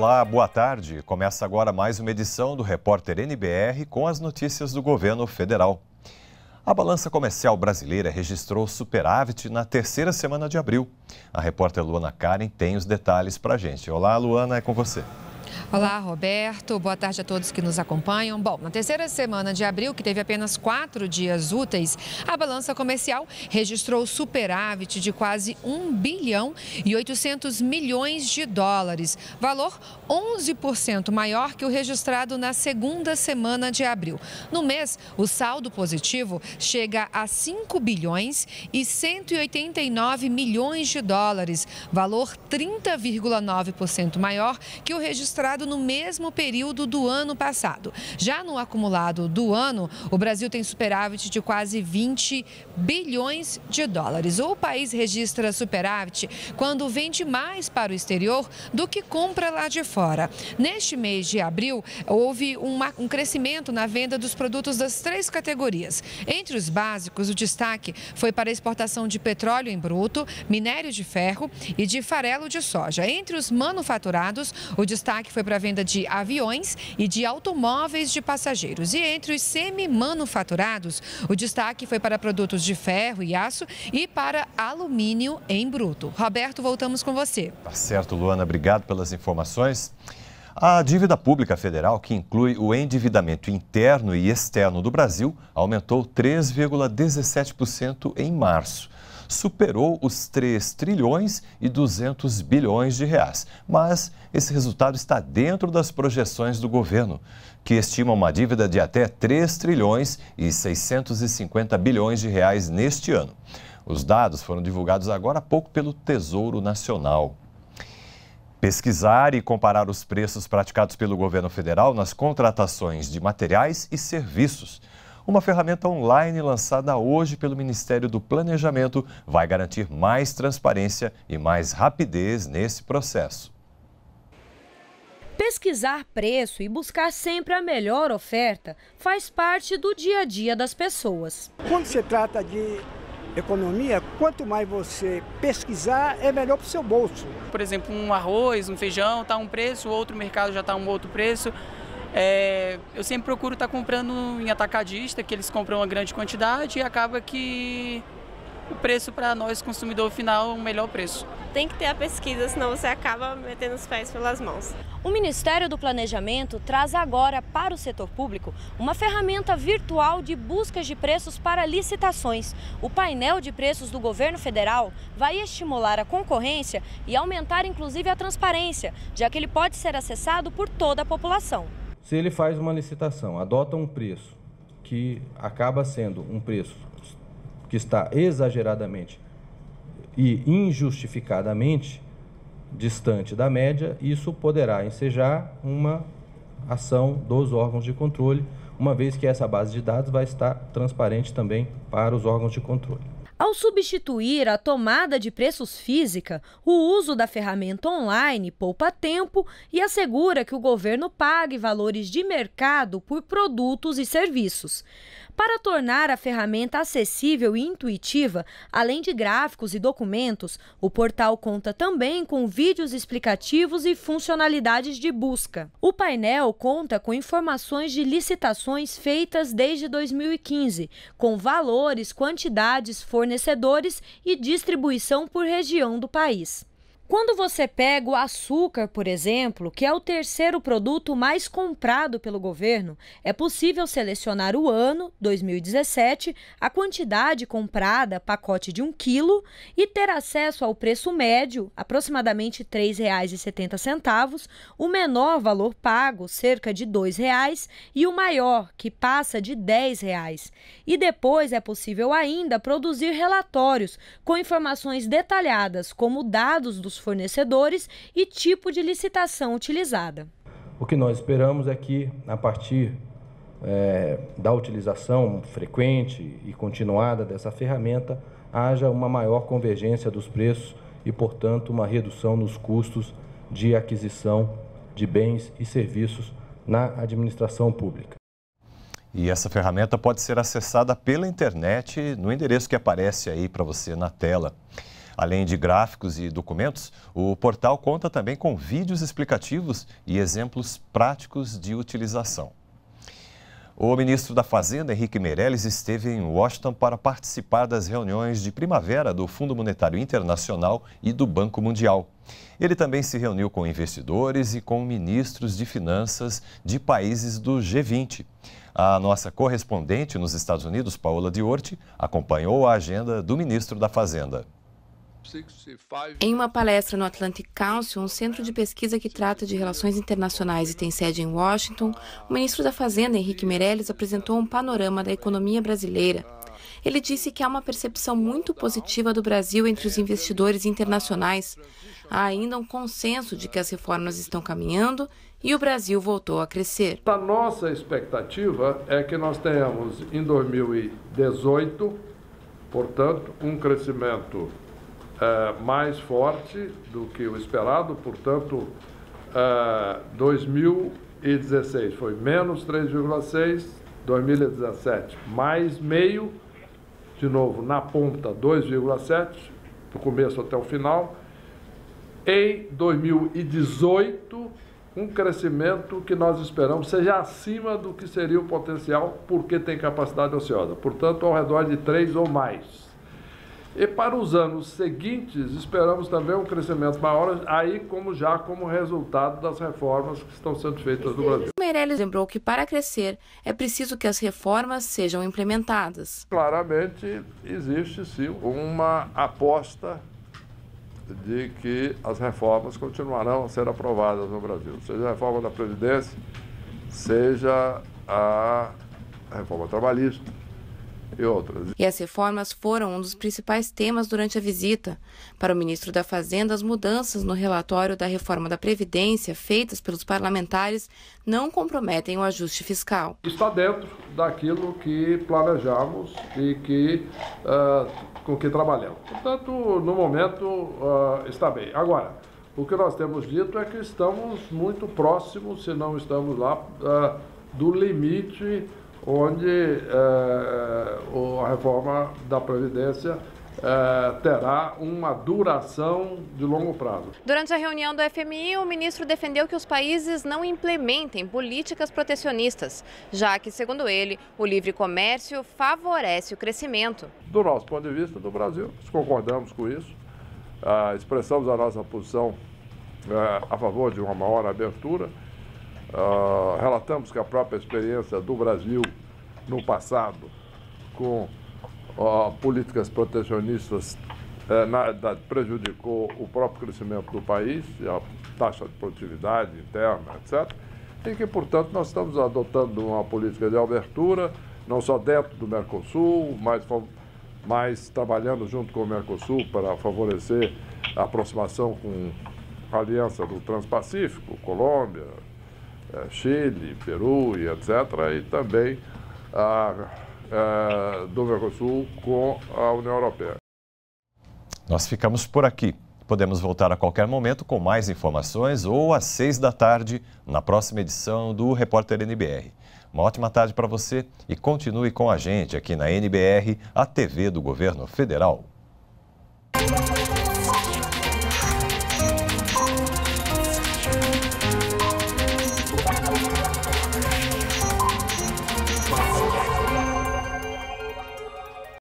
Olá, boa tarde. Começa agora mais uma edição do Repórter NBR com as notícias do governo federal. A balança comercial brasileira registrou superávit na terceira semana de abril. A repórter Luana Karen tem os detalhes para a gente. Olá, Luana, é com você. Olá, Roberto. Boa tarde a todos que nos acompanham. Bom, na terceira semana de abril, que teve apenas quatro dias úteis, a balança comercial registrou superávit de quase 1 bilhão e 800 milhões de dólares, valor 11% maior que o registrado na segunda semana de abril. No mês, o saldo positivo chega a 5 bilhões e 189 milhões de dólares, valor 30,9% maior que o registrado comparado no mesmo período do ano passado. Já no acumulado do ano, o Brasil tem superávit de quase 20 bilhões de dólares. O país registra superávit quando vende mais para o exterior do que compra lá de fora. Neste mês de abril, houve uma, um crescimento na venda dos produtos das três categorias. Entre os básicos, o destaque foi para a exportação de petróleo em bruto, minério de ferro e de farelo de soja. Entre os manufaturados, o destaque destaque foi para a venda de aviões e de automóveis de passageiros. E entre os semi-manufaturados, o destaque foi para produtos de ferro e aço e para alumínio em bruto. Roberto, voltamos com você. Tá certo, Luana. Obrigado pelas informações. A dívida pública federal, que inclui o endividamento interno e externo do Brasil, aumentou 3,17% em março superou os 3 trilhões e 200 bilhões de reais. Mas esse resultado está dentro das projeções do governo, que estima uma dívida de até 3 trilhões e 650 bilhões de reais neste ano. Os dados foram divulgados agora há pouco pelo Tesouro Nacional. Pesquisar e comparar os preços praticados pelo governo federal nas contratações de materiais e serviços uma ferramenta online lançada hoje pelo Ministério do Planejamento vai garantir mais transparência e mais rapidez nesse processo. Pesquisar preço e buscar sempre a melhor oferta faz parte do dia a dia das pessoas. Quando se trata de economia, quanto mais você pesquisar, é melhor para o seu bolso. Por exemplo, um arroz, um feijão está um preço, outro mercado já está um outro preço. É, eu sempre procuro estar tá comprando em atacadista, que eles compram uma grande quantidade e acaba que o preço para nós, consumidor final, é o melhor preço. Tem que ter a pesquisa, senão você acaba metendo os pés pelas mãos. O Ministério do Planejamento traz agora para o setor público uma ferramenta virtual de buscas de preços para licitações. O painel de preços do governo federal vai estimular a concorrência e aumentar inclusive a transparência, já que ele pode ser acessado por toda a população. Se ele faz uma licitação, adota um preço que acaba sendo um preço que está exageradamente e injustificadamente distante da média, isso poderá ensejar uma ação dos órgãos de controle, uma vez que essa base de dados vai estar transparente também para os órgãos de controle. Ao substituir a tomada de preços física, o uso da ferramenta online poupa tempo e assegura que o governo pague valores de mercado por produtos e serviços. Para tornar a ferramenta acessível e intuitiva, além de gráficos e documentos, o portal conta também com vídeos explicativos e funcionalidades de busca. O painel conta com informações de licitações feitas desde 2015, com valores, quantidades, fornecedores e distribuição por região do país. Quando você pega o açúcar, por exemplo, que é o terceiro produto mais comprado pelo governo, é possível selecionar o ano, 2017, a quantidade comprada, pacote de 1 quilo, e ter acesso ao preço médio, aproximadamente R$ 3,70, o menor valor pago, cerca de R$ 2,00, e o maior, que passa de R$ 10,00. E depois é possível ainda produzir relatórios com informações detalhadas, como dados dos fornecedores e tipo de licitação utilizada. O que nós esperamos é que, a partir é, da utilização frequente e continuada dessa ferramenta, haja uma maior convergência dos preços e, portanto, uma redução nos custos de aquisição de bens e serviços na administração pública. E essa ferramenta pode ser acessada pela internet no endereço que aparece aí para você na tela. Além de gráficos e documentos, o portal conta também com vídeos explicativos e exemplos práticos de utilização. O ministro da Fazenda, Henrique Meirelles, esteve em Washington para participar das reuniões de primavera do Fundo Monetário Internacional e do Banco Mundial. Ele também se reuniu com investidores e com ministros de finanças de países do G20. A nossa correspondente nos Estados Unidos, Paola Diorte, acompanhou a agenda do ministro da Fazenda. Em né? uma palestra no Atlantic Council, um centro de pesquisa que trata de relações internacionais e tem sede em Washington, o ministro da Fazenda, Henrique Meirelles, apresentou um panorama da economia brasileira. Ele disse que há uma percepção muito positiva do Brasil entre os investidores internacionais. Há ainda um consenso de que as reformas estão caminhando e o Brasil voltou a crescer. A nossa expectativa é que nós tenhamos em 2018, portanto, um crescimento uh, mais forte do que o esperado, portanto, uh, é, 2016 foi menos 3,6, 2017 mais meio, de novo na ponta 2,7, do começo até o final. Em 2018, um crescimento que nós esperamos seja acima do que seria o potencial, porque tem capacidade ociosa. Portanto, ao redor de 3 ou mais. E para os anos seguintes, esperamos também um crescimento maior, aí como já como resultado das reformas que estão sendo feitas no Brasil. Meirelles lembrou que para crescer é preciso que as reformas sejam implementadas. Claramente existe sim uma aposta de que as reformas continuarão a ser aprovadas no Brasil, seja a reforma da Previdência, seja a reforma trabalhista, e outras. E as reformas foram um dos principais temas durante a visita. Para o ministro da Fazenda, as mudanças no relatório da reforma da Previdência feitas pelos parlamentares não comprometem o ajuste fiscal. Está dentro daquilo que planejamos e que, uh, com que trabalhamos. Portanto, no momento, uh, está bem. Agora, o que nós temos dito é que estamos muito próximos, se não estamos lá, ah, do limite onde eh, a reforma da Previdência eh, terá uma duração de longo prazo. Durante a reunião do FMI, o ministro defendeu que os países não implementem políticas protecionistas, já que, segundo ele, o livre comércio favorece o crescimento. Do nosso ponto de vista, do Brasil, nós concordamos com isso, ah, expressamos a nossa posição eh, a favor de uma maior abertura. Ah, relatamos que a própria experiência do Brasil no passado com uh, políticas protecionistas eh, na prejudicou o próprio crescimento do país, a taxa de produtividade interna, etc. E que, portanto, nós estamos adotando uma política de abertura, não só dentro do Mercosul, mas, mas trabalhando junto com o Mercosul para favorecer a aproximação com a Aliança do Transpacífico, Colômbia, é, Chile, Peru e etc., e também a, é, do Mercosul com a União Europeia. Nós ficamos por aqui. Podemos voltar a qualquer momento com mais informações ou às seis da tarde na próxima edição do Repórter NBR. Uma ótima tarde para você e continue com a gente aqui na NBR, a TV do Governo Federal.